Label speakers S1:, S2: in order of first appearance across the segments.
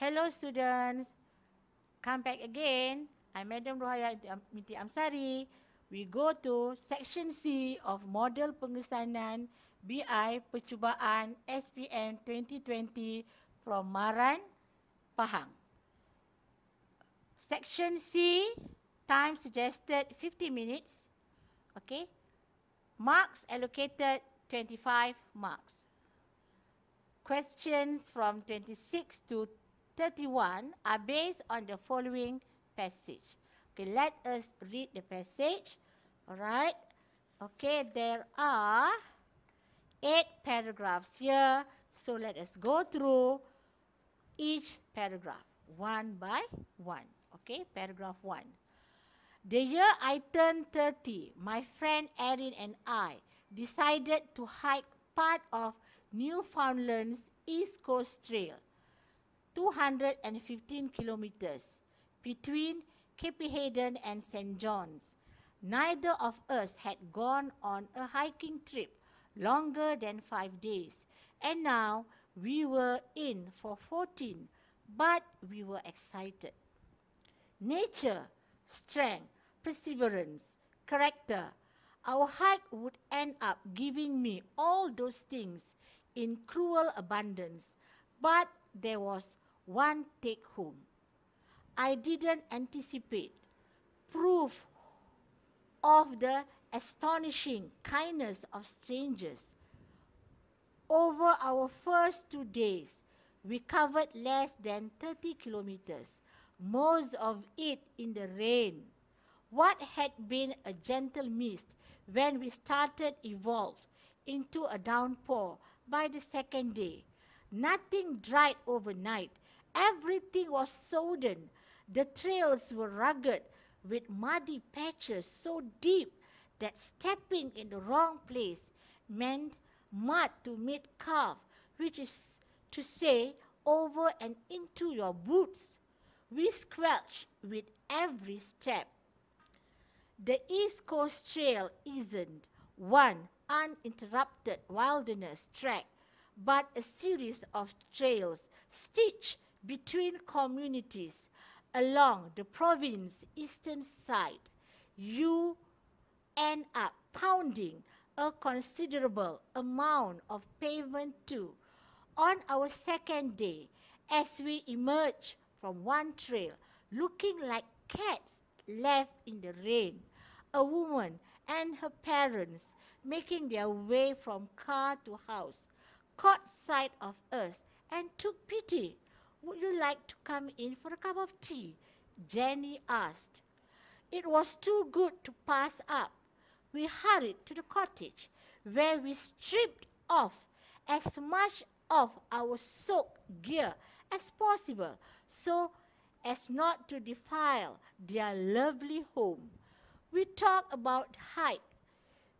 S1: Hello students. Come back again. I'm Madam Ruhaya Miti Amsari. We go to section C of model pengesanan BI percubaan SPM 2020 from Maran, Pahang. Section C, time suggested 50 minutes. Okay. Marks allocated 25 marks. Questions from 26 to 31 are based on the following passage. Okay, let us read the passage. All right. Okay, there are eight paragraphs here. So let us go through each paragraph one by one. Okay, paragraph one. The year I turned 30, my friend Erin and I decided to hike part of Newfoundland's East Coast Trail. 215 kilometers between Copenhagen and St. John's. Neither of us had gone on a hiking trip longer than five days. And now we were in for 14, but we were excited. Nature, strength, perseverance, character, our hike would end up giving me all those things in cruel abundance, but there was One take home. I didn't anticipate proof of the astonishing kindness of strangers. Over our first two days, we covered less than 30 kilometers, most of it in the rain. What had been a gentle mist when we started evolved into a downpour by the second day. Nothing dried overnight, Everything was sodden. The trails were rugged with muddy patches so deep that stepping in the wrong place meant mud to mid calf, which is to say, over and into your boots. We squelched with every step. The East Coast Trail isn't one uninterrupted wilderness track, but a series of trails stitched between communities along the province's eastern side, you end up pounding a considerable amount of pavement too on our second day as we emerge from one trail looking like cats left in the rain. A woman and her parents making their way from car to house caught sight of us and took pity. Would you like to come in for a cup of tea? Jenny asked. It was too good to pass up. We hurried to the cottage, where we stripped off as much of our soaked gear as possible so as not to defile their lovely home. We talked about height,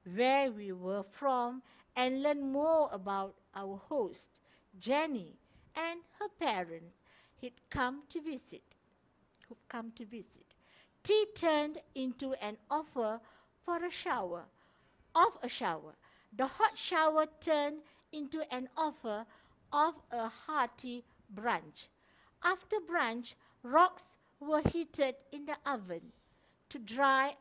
S1: where we were from, and learned more about our host, Jenny and her parents he'd come to visit, who've come to visit. Tea turned into an offer for a shower, of a shower. The hot shower turned into an offer of a hearty brunch. After brunch, rocks were heated in the oven to dry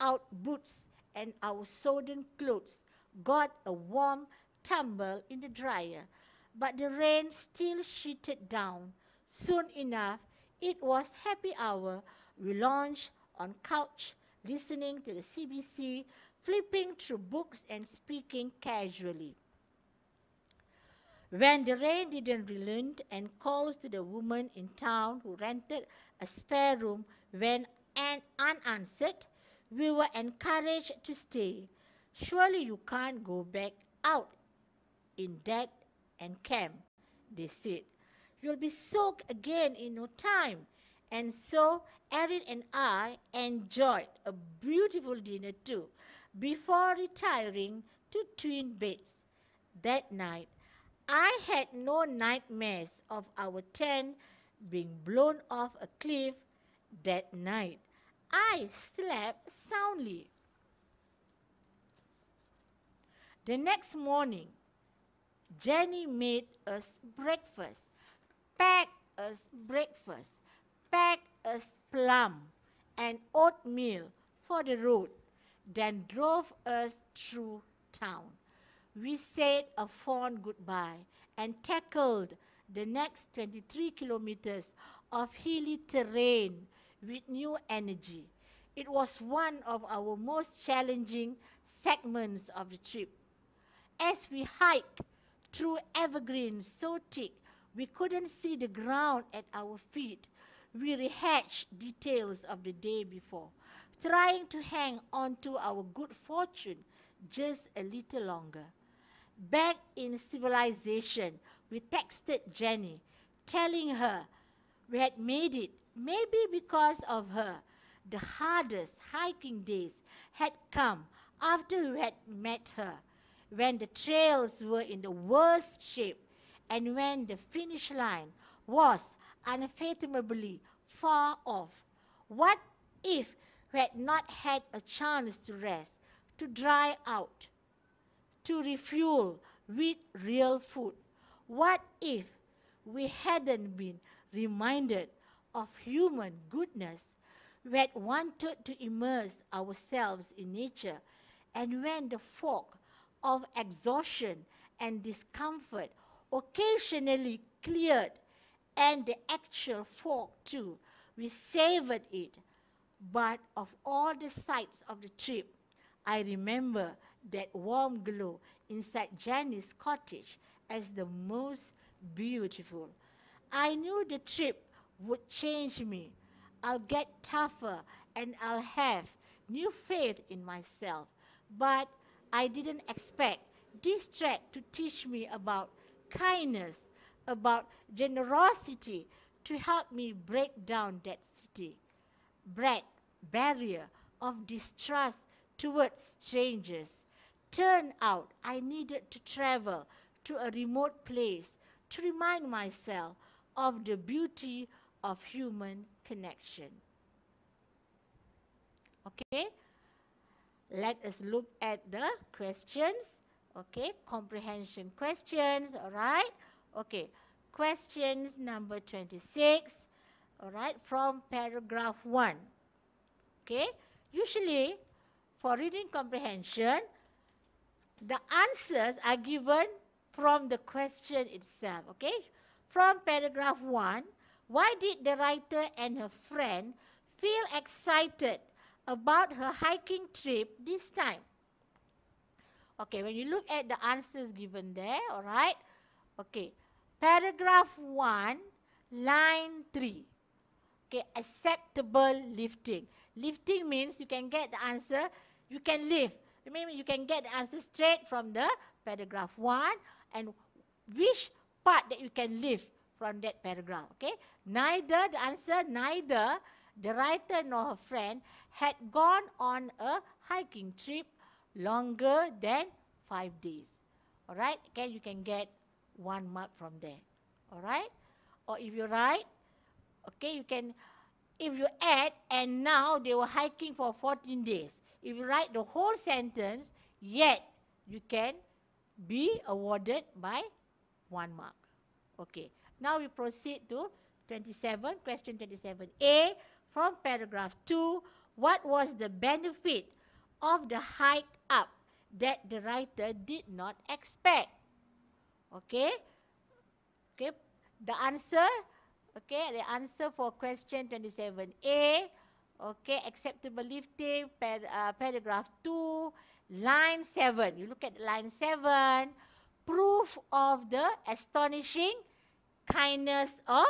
S1: out boots and our sodden clothes got a warm tumble in the dryer but the rain still sheeted down. Soon enough, it was happy hour. We lounged on couch, listening to the CBC, flipping through books and speaking casually. When the rain didn't relent and calls to the woman in town who rented a spare room went and unanswered, we were encouraged to stay. Surely you can't go back out in that and camp, they said. You'll be soaked again in no time. And so Erin and I enjoyed a beautiful dinner too before retiring to twin beds. That night, I had no nightmares of our tent being blown off a cliff that night. I slept soundly. The next morning, Jenny made us breakfast, packed us breakfast, packed us plum and oatmeal for the road, then drove us through town. We said a fond goodbye and tackled the next 23 kilometers of hilly terrain with new energy. It was one of our most challenging segments of the trip. As we hiked through evergreens so thick we couldn't see the ground at our feet. We rehashed details of the day before, trying to hang on to our good fortune just a little longer. Back in civilization, we texted Jenny, telling her we had made it, maybe because of her. The hardest hiking days had come after we had met her when the trails were in the worst shape and when the finish line was unfathomably far off? What if we had not had a chance to rest, to dry out, to refuel with real food? What if we hadn't been reminded of human goodness? We had wanted to immerse ourselves in nature, and when the fog of exhaustion and discomfort, occasionally cleared, and the actual fork too. We savored it. But of all the sights of the trip, I remember that warm glow inside Janice's cottage as the most beautiful. I knew the trip would change me. I'll get tougher and I'll have new faith in myself. But I didn't expect this track to teach me about kindness, about generosity, to help me break down that city, break barrier of distrust towards strangers. Turn out, I needed to travel to a remote place to remind myself of the beauty of human connection. Okay? let us look at the questions. Okay, comprehension questions, all right? Okay, questions number 26, all right, from paragraph 1. Okay, usually for reading comprehension, the answers are given from the question itself, okay? From paragraph 1, why did the writer and her friend feel excited about her hiking trip this time? Okay, when you look at the answers given there, all right? Okay, paragraph 1, line 3. Okay, acceptable lifting. Lifting means you can get the answer, you can lift. Remember, you can get the answer straight from the paragraph 1 and which part that you can lift from that paragraph, okay? Neither, the answer, neither the writer nor her friend had gone on a hiking trip longer than five days. All right? Okay, you can get one mark from there. All right? Or if you write, okay, you can, if you add, and now they were hiking for 14 days. If you write the whole sentence, yet you can be awarded by one mark. Okay. Now we proceed to 27, question 27. A, from paragraph 2 what was the benefit of the hike up that the writer did not expect? Okay? Okay, the answer, okay, the answer for question 27A, okay, acceptable lifting, par uh, paragraph 2, line 7. You look at line 7, proof of the astonishing kindness of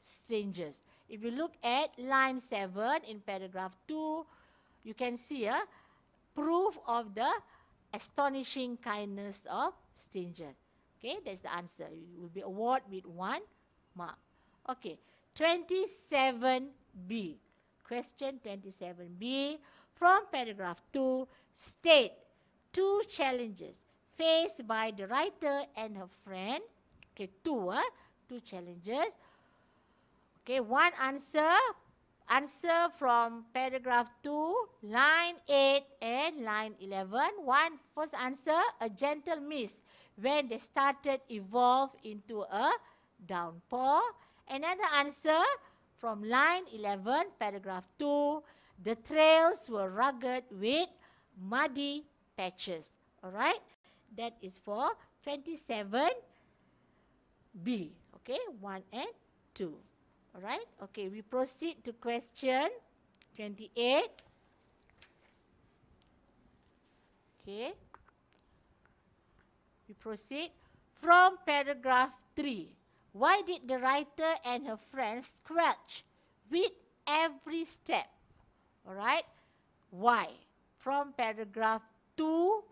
S1: strangers. If you look at line 7 in paragraph 2, you can see a uh, proof of the astonishing kindness of stranger. Okay, that's the answer. You will be awarded with one mark. Okay, 27B. Question 27B from paragraph 2 state two challenges faced by the writer and her friend. Okay, two, uh, two challenges. Okay, one answer, answer from paragraph 2, line 8 and line 11. One first answer, a gentle mist when they started evolve into a downpour. Another answer from line 11, paragraph 2, the trails were rugged with muddy patches. All right, that is for 27B. Okay, 1 and 2. All right? Okay, we proceed to question 28. Okay. We proceed from paragraph 3. Why did the writer and her friends scratch with every step? All right? Why? From paragraph 2,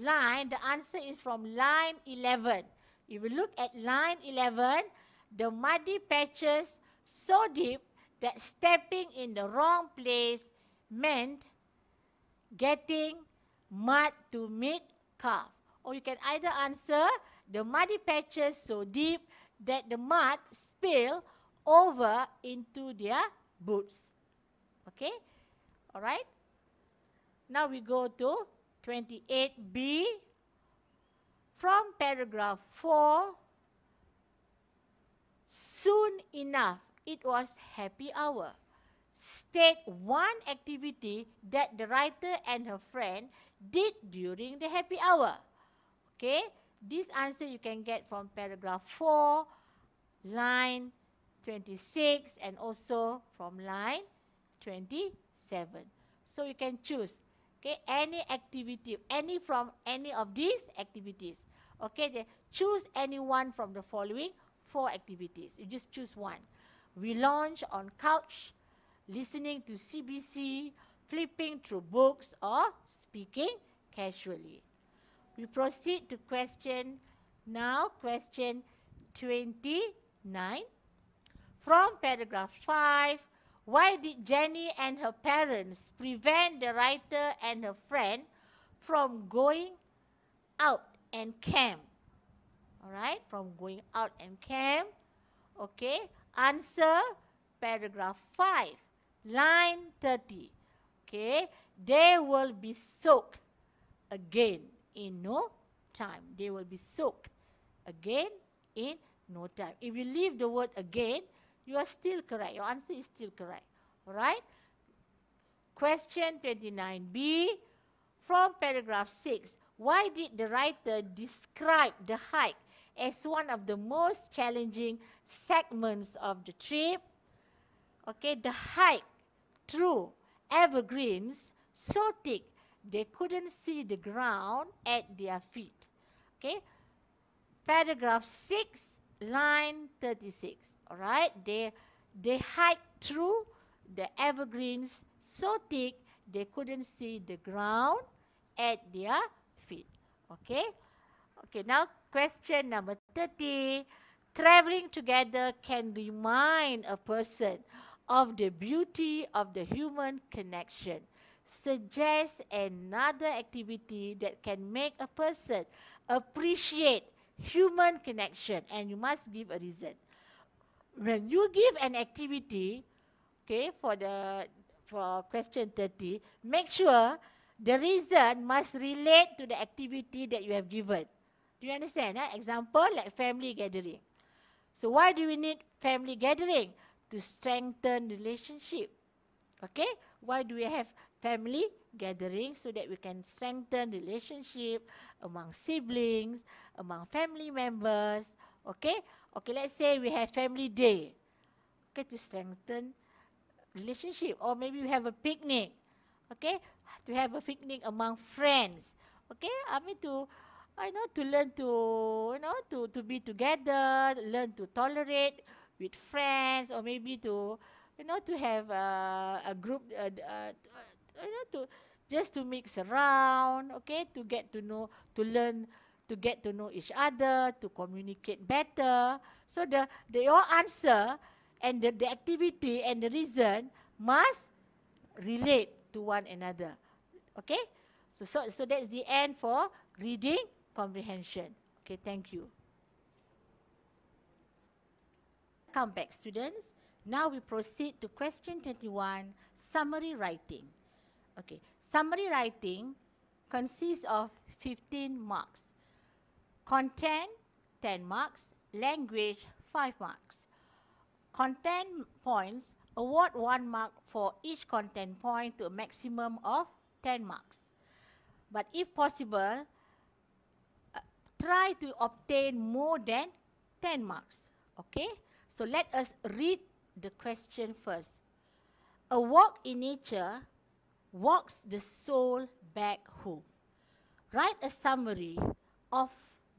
S1: line, the answer is from line 11. If you look at line 11, the muddy patches so deep that stepping in the wrong place meant getting mud to mid calf. Or you can either answer the muddy patches so deep that the mud spill over into their boots. Okay? All right? Now we go to 28b from paragraph 4. Soon enough, it was happy hour. State one activity that the writer and her friend did during the happy hour. Okay, this answer you can get from paragraph 4, line 26 and also from line 27. So you can choose okay any activity any from any of these activities okay then choose any one from the following four activities you just choose one we lounge on couch, listening to CBC, flipping through books, or speaking casually. We proceed to question, now question 29. From paragraph 5, why did Jenny and her parents prevent the writer and her friend from going out and camp? All right, from going out and camp. Okay, Answer paragraph 5, line 30. Okay, they will be soaked again in no time. They will be soaked again in no time. If you leave the word again, you are still correct. Your answer is still correct. All right? Question 29b from paragraph 6. Why did the writer describe the hike as one of the most challenging segments of the trip. Okay, the hike through evergreens so thick they couldn't see the ground at their feet. Okay, paragraph six line thirty 36. Alright, they, they hike through the evergreens so thick they couldn't see the ground at their feet. Okay. Okay, now question number 30. Travelling together can remind a person of the beauty of the human connection. Suggest another activity that can make a person appreciate human connection. And you must give a reason. When you give an activity, okay, for the for question 30, make sure the reason must relate to the activity that you have given. Do you understand? Eh? Example like family gathering. So why do we need family gathering? To strengthen relationship. Okay? Why do we have family gathering? So that we can strengthen relationship among siblings, among family members. Okay? Okay, let's say we have family day. Okay, to strengthen relationship. Or maybe we have a picnic. Okay? To have a picnic among friends. Okay? I mean to... I know to learn to you know to to be together, learn to tolerate with friends, or maybe to you know to have uh, a group, uh, uh, you know to just to mix around, okay, to get to know, to learn, to get to know each other, to communicate better. So the the your answer and the the activity and the reason must relate to one another, okay. So so so that's the end for reading. comprehension. Okay, thank you. Come back, students. Now we proceed to question 21, summary writing. Okay, summary writing consists of 15 marks. Content, 10 marks. Language, 5 marks. Content points, award 1 mark for each content point to a maximum of 10 marks. But if possible, try to obtain more than 10 marks. Okay? So let us read the question first. A walk in nature walks the soul back home. Write a summary of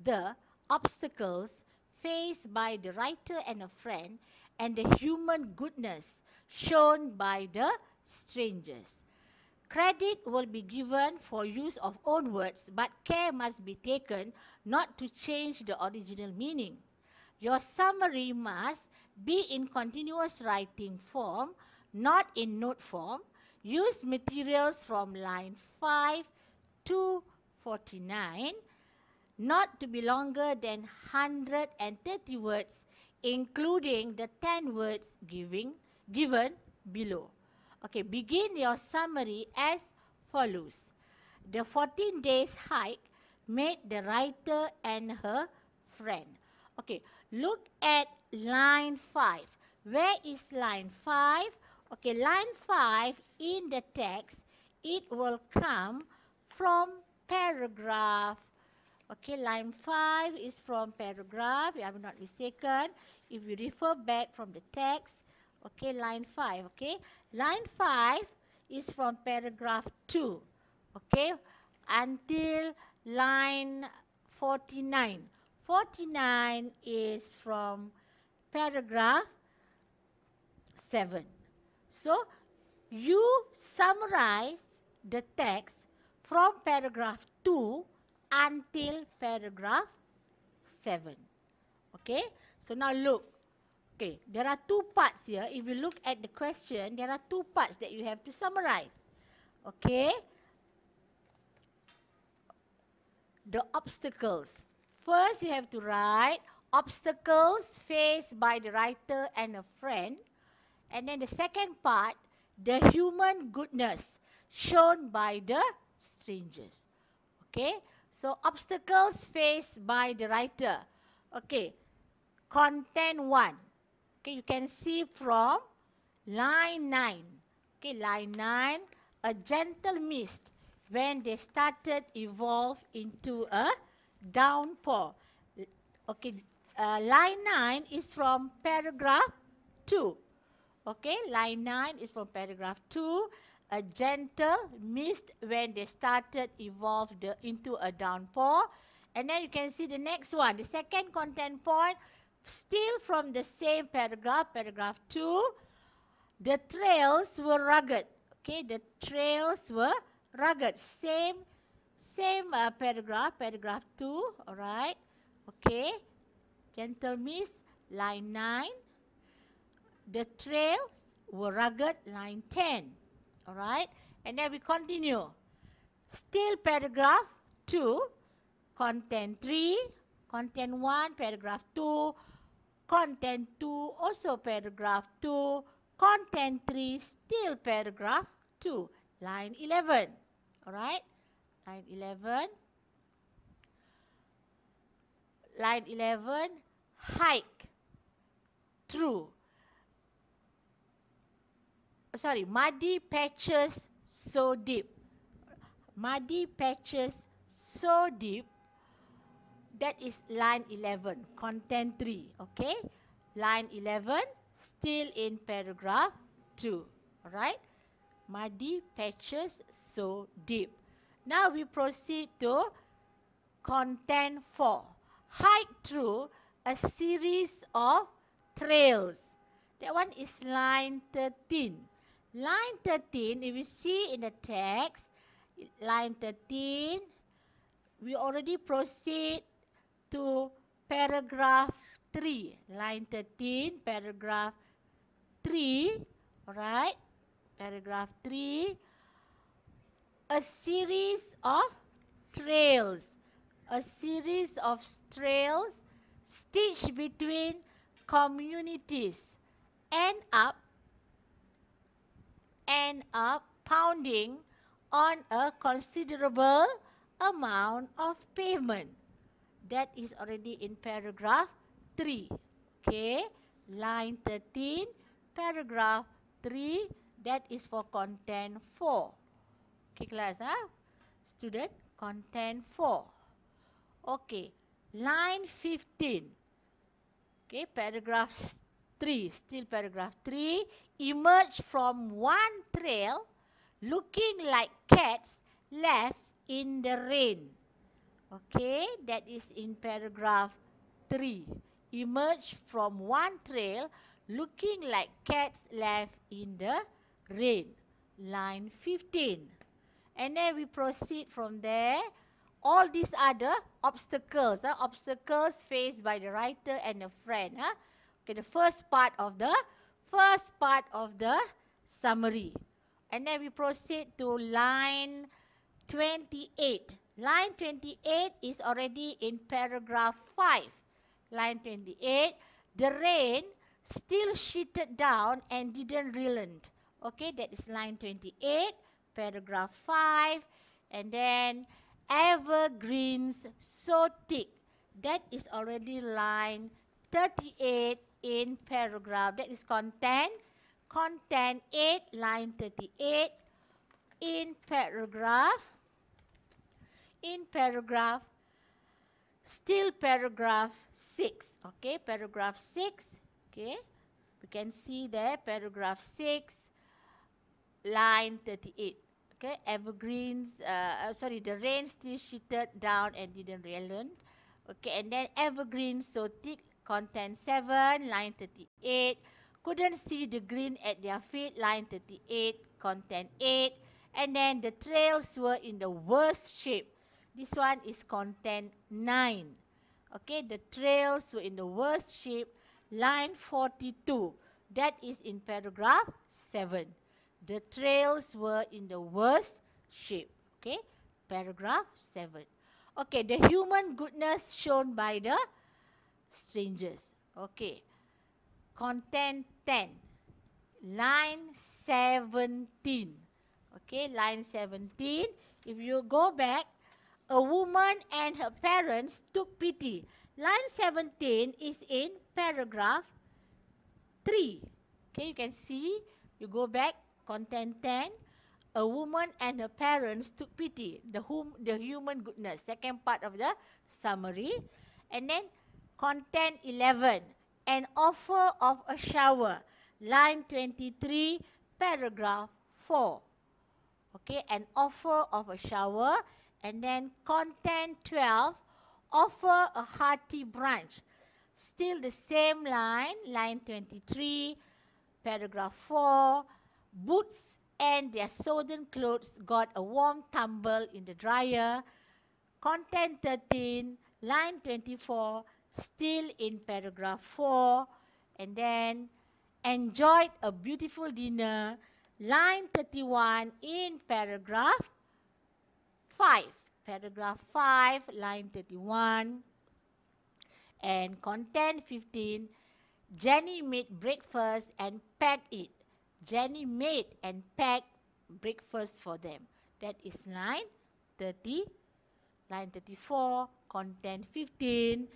S1: the obstacles faced by the writer and a friend and the human goodness shown by the strangers. Credit will be given for use of own words, but care must be taken not to change the original meaning. Your summary must be in continuous writing form, not in note form. Use materials from line 5 to 49, not to be longer than 130 words, including the 10 words giving, given below. Okay, begin your summary as follows. The 14 days hike made the writer and her friend. Okay, look at line 5. Where is line 5? Okay, line 5 in the text, it will come from paragraph. Okay, line 5 is from paragraph, if I'm not mistaken. If you refer back from the text, Okay, line 5. Okay, line 5 is from paragraph 2. Okay, until line 49. 49 is from paragraph 7. So, you summarize the text from paragraph 2 until paragraph 7. Okay, so now look. Okay, there are two parts here. If you look at the question, there are two parts that you have to summarize. Okay? The obstacles. First, you have to write obstacles faced by the writer and a friend. And then the second part, the human goodness shown by the strangers. Okay? So, obstacles faced by the writer. Okay. Content 1. Okay, you can see from line 9. Okay, line 9, a gentle mist when they started evolve into a downpour. Okay, uh, line 9 is from paragraph 2. Okay, line 9 is from paragraph 2. A gentle mist when they started evolve into a downpour. And then you can see the next one. The second content point, Still from the same paragraph, paragraph 2, the trails were rugged. Okay, the trails were rugged. Same, same uh, paragraph, paragraph 2, all right. Okay, gentle miss, line 9. The trails were rugged, line 10, all right. And then we continue. Still paragraph 2, content 3, content 1, paragraph 2, content 2, also paragraph 2, content 3, still paragraph 2, line 11. All right? Line 11. Line 11, hike through. Sorry, muddy patches so deep. Muddy patches so deep That is line 11, content 3, okay? Line 11, still in paragraph 2, alright? Muddy patches so deep. Now we proceed to content 4. Hike through a series of trails. That one is line 13. Line 13, if you see in the text, line 13, we already proceed to paragraph 3, line 13, paragraph 3, right? Paragraph 3, a series of trails, a series of trails stitched between communities end up, end up pounding on a considerable amount of pavement. That is already in paragraph 3. Okay, line 13, paragraph 3, that is for content 4. Okay, class, huh? Ah? Student, content 4. Okay, line 15. Okay, paragraph 3, still paragraph 3. Emerge from one trail looking like cats left in the rain. Okay, that is in paragraph 3. Emerge from one trail looking like cats left in the rain. Line 15. And then we proceed from there. All these other obstacles, uh, obstacles faced by the writer and the friend. Huh? Ah. Okay, the first part of the first part of the summary. And then we proceed to line 28. Line 28 is already in paragraph 5. Line 28, the rain still sheeted down and didn't relent. Okay, that is line 28, paragraph 5. And then, evergreens so thick. That is already line 38 in paragraph. That is content. Content 8, line 38 in paragraph 5. in paragraph, still paragraph 6, okay? Paragraph 6, okay? We can see there, paragraph 6, line 38, okay? Evergreens, uh, uh, sorry, the rain still sheeted down and didn't relent, okay? And then evergreens so thick, content 7, line 38, couldn't see the green at their feet, line 38, content 8, and then the trails were in the worst shape, This one is content 9. Okay, the trails were in the worst shape, line 42. That is in paragraph 7. The trails were in the worst shape. Okay, paragraph 7. Okay, the human goodness shown by the strangers. Okay, content 10. Line 17. Okay, line 17. If you go back, a woman and her parents took pity. Line 17 is in paragraph 3. Okay, you can see, you go back, content 10. A woman and her parents took pity, the, hum, the human goodness, second part of the summary. And then content 11, an offer of a shower, line 23, paragraph 4. Okay, an offer of a shower and then content 12, offer a hearty brunch. Still the same line, line 23, paragraph 4. Boots and their sodden clothes got a warm tumble in the dryer. Content 13, line 24, still in paragraph 4. And then enjoyed a beautiful dinner, line 31 in paragraph 5, paragraph 5, line 31, and content 15, Jenny made breakfast and packed it. Jenny made and packed breakfast for them. That is line 30, line 34, content 15,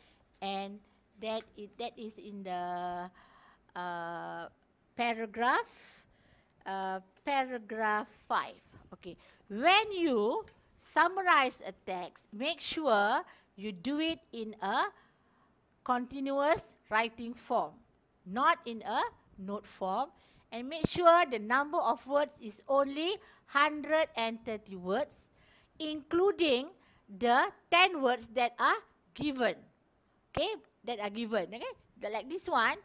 S1: and that is, that is in the uh, paragraph, uh, paragraph 5. Okay, when you summarize a text, make sure you do it in a continuous writing form, not in a note form. And make sure the number of words is only 130 words, including the 10 words that are given. Okay, that are given. Okay, the, like this one,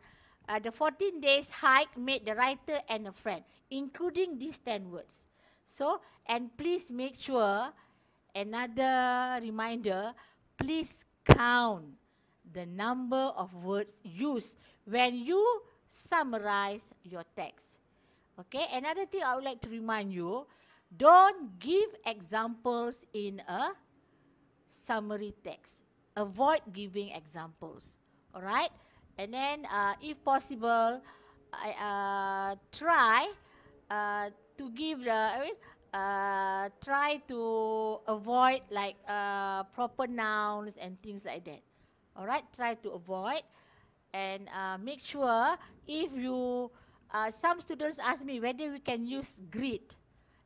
S1: uh, the 14 days hike made the writer and a friend, including these 10 words. So, and please make sure another reminder, please count the number of words used when you summarize your text. Okay, another thing I would like to remind you, don't give examples in a summary text. Avoid giving examples. Alright. and then uh, if possible, I uh, try uh, to give the. I mean, Uh, try to avoid like uh, proper nouns and things like that. All right, try to avoid and uh, make sure if you, uh, some students ask me whether we can use grid,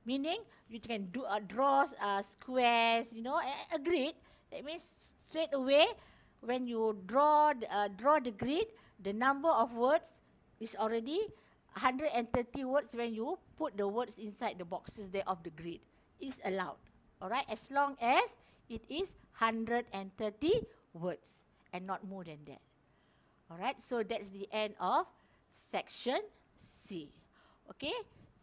S1: meaning you can do uh, draw uh, squares, you know, a, a grid. That means straight away when you draw, uh, draw the grid, the number of words is already 130 words when you put the words inside the boxes there of the grid is allowed. Alright, as long as it is 130 words and not more than that. Alright, so that's the end of section C. Okay,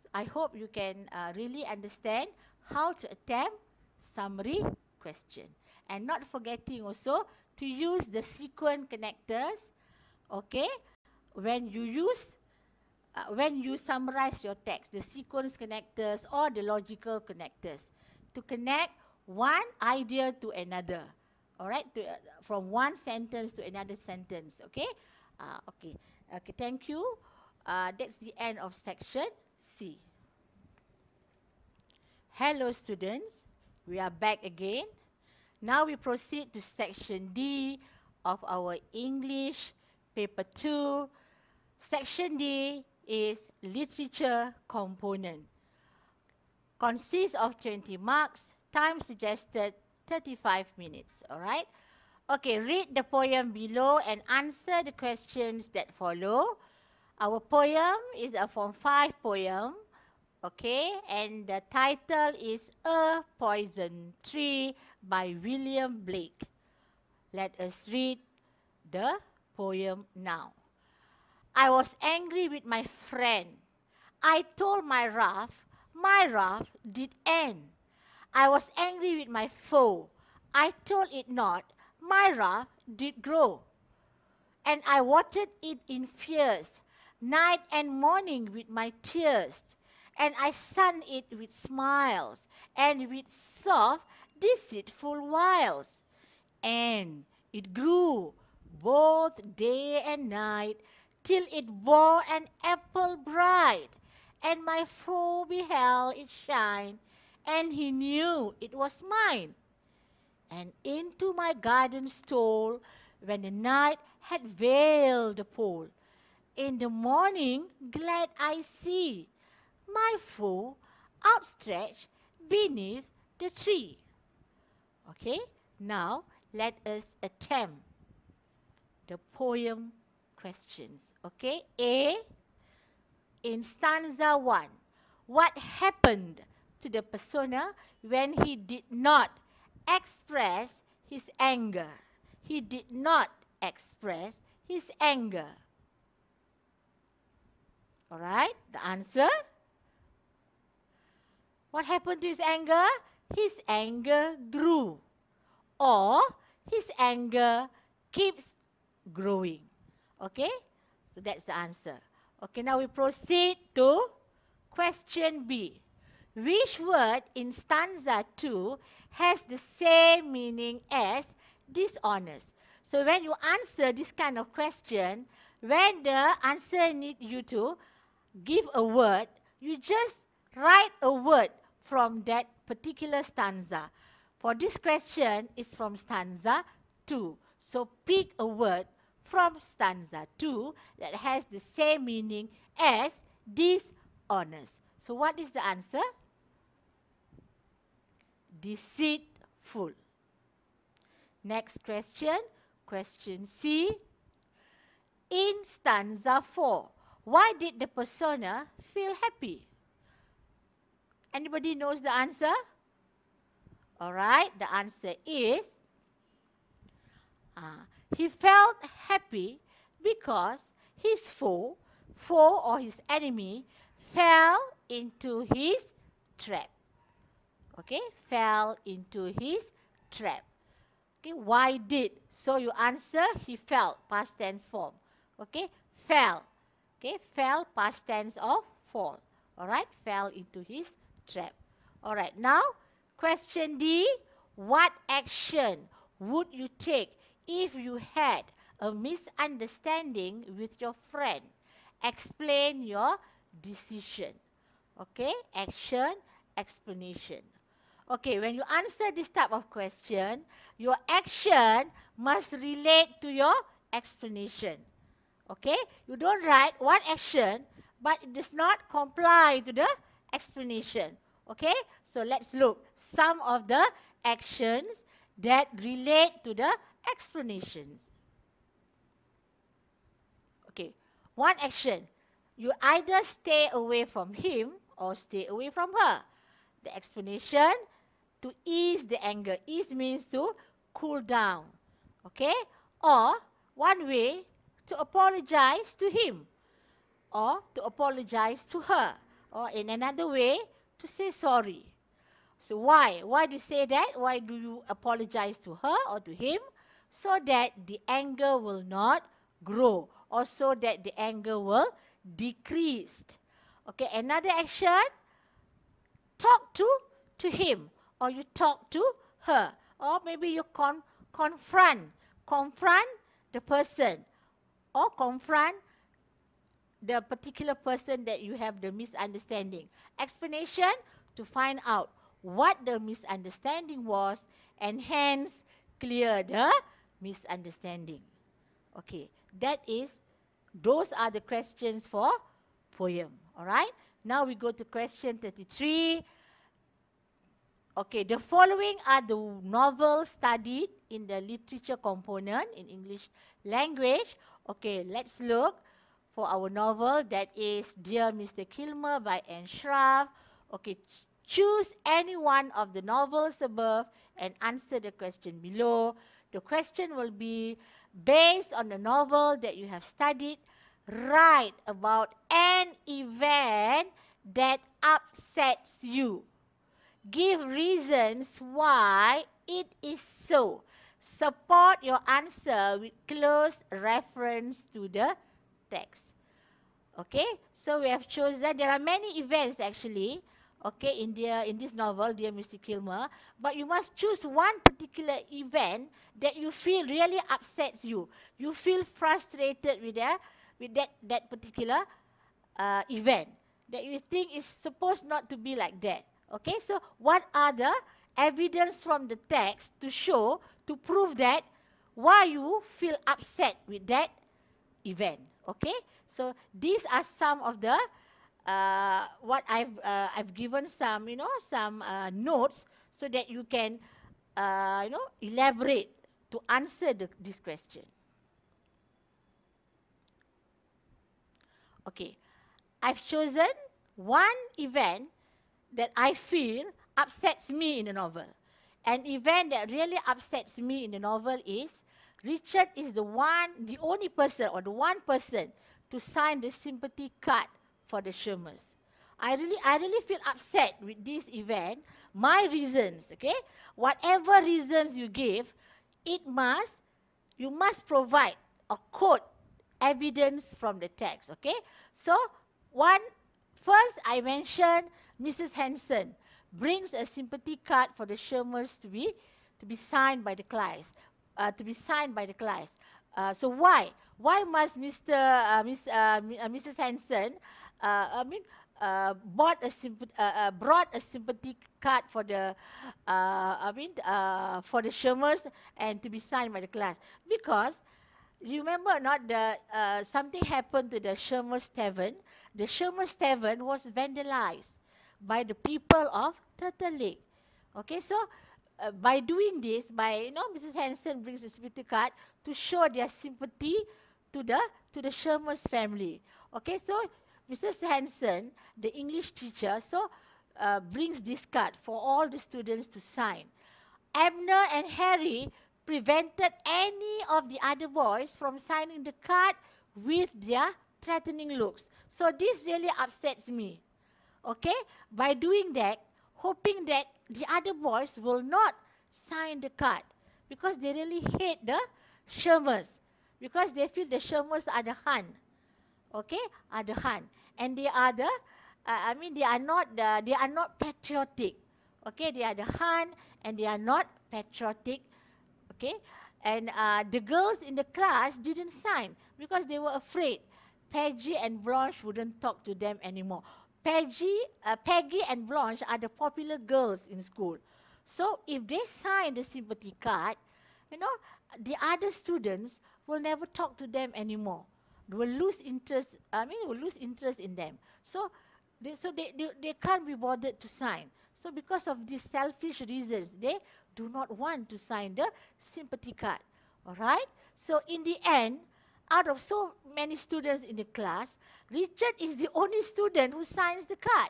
S1: so I hope you can uh, really understand how to attempt summary question. And not forgetting also to use the sequence connectors, okay, when you use uh, when you summarize your text, the sequence connectors or the logical connectors to connect one idea to another, all right, to, uh, from one sentence to another sentence, okay? Uh, okay, okay, thank you. Uh, that's the end of section C. Hello, students. We are back again. Now we proceed to section D of our English paper 2. Section D is literature component. Consists of 20 marks, time suggested 35 minutes, all right? Okay, read the poem below and answer the questions that follow. Our poem is a form 5 poem, okay? And the title is A Poison Tree by William Blake. Let us read the poem now. I was angry with my friend. I told my wrath, my wrath did end. I was angry with my foe. I told it not, my wrath did grow. And I watered it in fears, night and morning with my tears. And I sunned it with smiles, and with soft, deceitful wiles. And it grew both day and night till it bore an apple bright, and my foe beheld it shine, and he knew it was mine. And into my garden stole, when the night had veiled the pole. In the morning, glad I see my foe outstretched beneath the tree. Okay, now let us attempt the poem questions. Okay, A, in stanza one, what happened to the persona when he did not express his anger? He did not express his anger. All right, the answer. What happened to his anger? His anger grew or his anger keeps growing. Okay, so that's the answer. Okay, now we proceed to question B. Which word in stanza two has the same meaning as dishonest? So when you answer this kind of question, when the answer need you to give a word, you just write a word from that particular stanza. For this question, it's from stanza two, So pick a word from stanza 2 that has the same meaning as dishonest. So what is the answer? Deceitful. Next question, question C. In stanza 4, why did the persona feel happy? Anybody knows the answer? All right, the answer is... Uh, He felt happy because his foe, foe or his enemy, fell into his trap. Okay, fell into his trap. Okay, why did? So you answer, he fell, past tense form. Okay, fell. Okay, fell, past tense of fall. All right, fell into his trap. All right, now question D. What action would you take if you had a misunderstanding with your friend, explain your decision. Okay, action, explanation. Okay, when you answer this type of question, your action must relate to your explanation. Okay, you don't write one action, but it does not comply to the explanation. Okay, so let's look some of the actions that relate to the explanations. Okay, one action. You either stay away from him or stay away from her. The explanation to ease the anger. Ease means to cool down. Okay? Or one way to apologize to him or to apologize to her or in another way to say sorry. So why? Why do you say that? Why do you apologize to her or to him? so that the anger will not grow or so that the anger will decrease. Okay, another action, talk to, to him or you talk to her or maybe you con confront, confront the person or confront the particular person that you have the misunderstanding. Explanation to find out what the misunderstanding was and hence clear the misunderstanding. Okay, that is, those are the questions for poem. All right, now we go to question 33. Okay, the following are the novels studied in the literature component in English language. Okay, let's look for our novel that is Dear Mr. Kilmer by Anne Schraff. Okay, ch choose any one of the novels above and answer the question below. The question will be based on the novel that you have studied, write about an event that upsets you. Give reasons why it is so. Support your answer with close reference to the text. Okay, so we have chosen, there are many events actually okay, in the in this novel, dear Mr. Kilmer. But you must choose one particular event that you feel really upsets you. You feel frustrated with that, with that that particular uh, event that you think is supposed not to be like that. Okay, so what are the evidence from the text to show to prove that why you feel upset with that event? Okay, so these are some of the uh, what I've uh, I've given some you know some uh, notes so that you can uh, you know elaborate to answer the, this question. Okay, I've chosen one event that I feel upsets me in the novel. An event that really upsets me in the novel is Richard is the one, the only person or the one person to sign the sympathy card for the Shermers. I really, I really feel upset with this event. My reasons, okay? Whatever reasons you give, it must, you must provide a quote evidence from the text, okay? So, one, first I mentioned Mrs. Hanson brings a sympathy card for the Shermers to be, to be signed by the clients, uh, to be signed by the clients. Uh, so why? Why must Mr. Uh, Mrs. Uh, uh, Hanson uh, I mean, uh, bought a uh, uh, brought a sympathy card for the, uh, I mean, uh, for the Shermers and to be signed by the class because. You remember not the uh, something happened to the Sherman's Tavern. The Sherman's Tavern was vandalized by the people of Turtle Lake. Okay, so uh, by doing this, by you know, Mrs. Hansen brings a sympathy card to show their sympathy to the to the Sherman's family. Okay, so Mrs. Hansen, the English teacher, so uh, brings this card for all the students to sign. Abner and Harry prevented any of the other boys from signing the card with their threatening looks. So this really upsets me. Okay? By doing that, hoping that the other boys will not sign the card because they really hate the Shermers because they feel the Shermers are the Hun. okay, are the Han. And they are the, uh, I mean, they are not the, uh, they are not patriotic. Okay, they are the Han and they are not patriotic. Okay, and uh, the girls in the class didn't sign because they were afraid. Peggy and Blanche wouldn't talk to them anymore. Peggy, uh, Peggy and Blanche are the popular girls in school. So if they sign the sympathy card, you know, the other students will never talk to them anymore. will lose interest. I mean, will lose interest in them. So, they, so they, they they can't be bothered to sign. So, because of these selfish reasons, they do not want to sign the sympathy card. All right. So, in the end, out of so many students in the class, Richard is the only student who signs the card.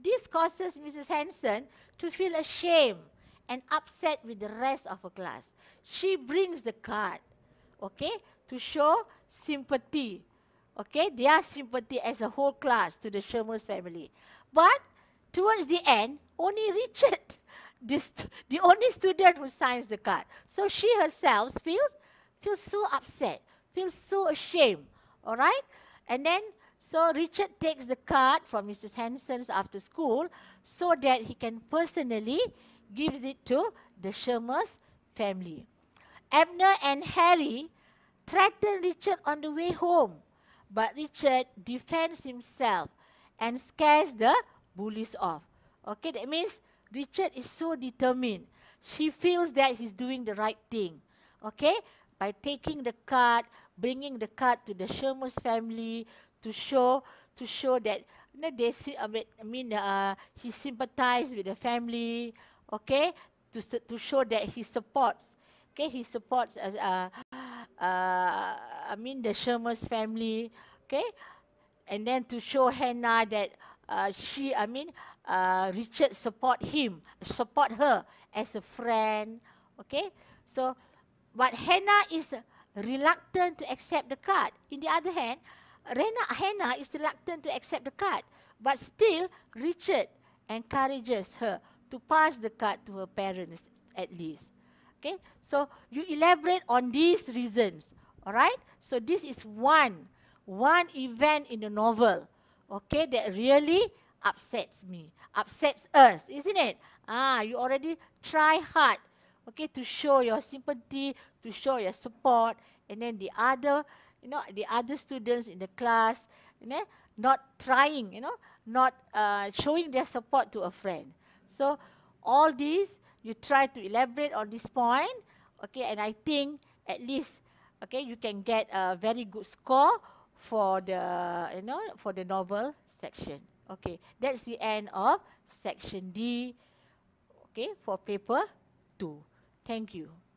S1: This causes Mrs. Hansen to feel ashamed and upset with the rest of her class. She brings the card. Okay. to show sympathy, okay, their sympathy as a whole class to the Sherman's family. But towards the end, only Richard, this, the only student who signs the card. So she herself feels, feels so upset, feels so ashamed, all right? And then, so Richard takes the card from Mrs. Hanson's after school so that he can personally give it to the Shermer's family. Abner and Harry threatened Richard on the way home, but Richard defends himself and scares the bullies off. Okay, that means Richard is so determined. She feels that he's doing the right thing. Okay, by taking the card, bringing the card to the Shermans' family to show to show that you know, they see, I mean, I mean uh, he sympathized with the family. Okay, to to show that he supports. Okay, he supports as. Uh, uh, I mean the Sherman's family, okay, and then to show Hannah that uh, she, I mean uh, Richard, support him, support her as a friend, okay. So, but Hannah is reluctant to accept the card. In the other hand, Rena, Hannah is reluctant to accept the card, but still Richard encourages her to pass the card to her parents at least. Okay, so you elaborate on these reasons. All right, so this is one, one event in the novel, okay, that really upsets me, upsets us, isn't it? Ah, you already try hard, okay, to show your sympathy, to show your support, and then the other, you know, the other students in the class, you know, not trying, you know, not uh, showing their support to a friend. So all these you try to elaborate on this point, okay, and I think at least, okay, you can get a very good score for the, you know, for the novel section. Okay, that's the end of section D, okay, for paper two. Thank you.